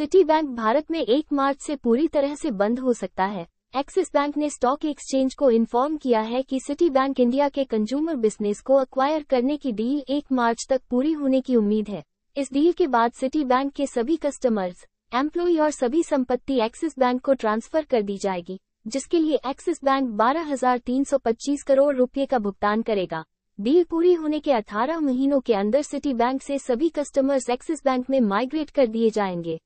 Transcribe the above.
city bank Bharat में एक मार्च से पूरी तरह से बंद हो सकता है एक्सिस बैंक ने स्टॉक एक्सचेंज को इन्फॉर्म किया है कि सिटी बैंक इंडिया के कंज्यूमर बिजनेस को अक्वायर करने की डील एक मार्च तक पूरी होने की उम्मीद है इस डील के बाद सिटी बैंक के सभी कस्टमर्स एम्प्लॉय और सभी संपत्ति एक्सिस बैंक को ट्रांसफर कर दी जाएगी जिसके लिए एक्सिस बैंक 12,325 करोड़ रुपए का भुगतान करेगा डील पूरी होने के 18 महीनों के अंदर सिटी बैंक से सभी कस्टमर्स एक्सिस बैंक में माइग्रेट कर दिए जाएंगे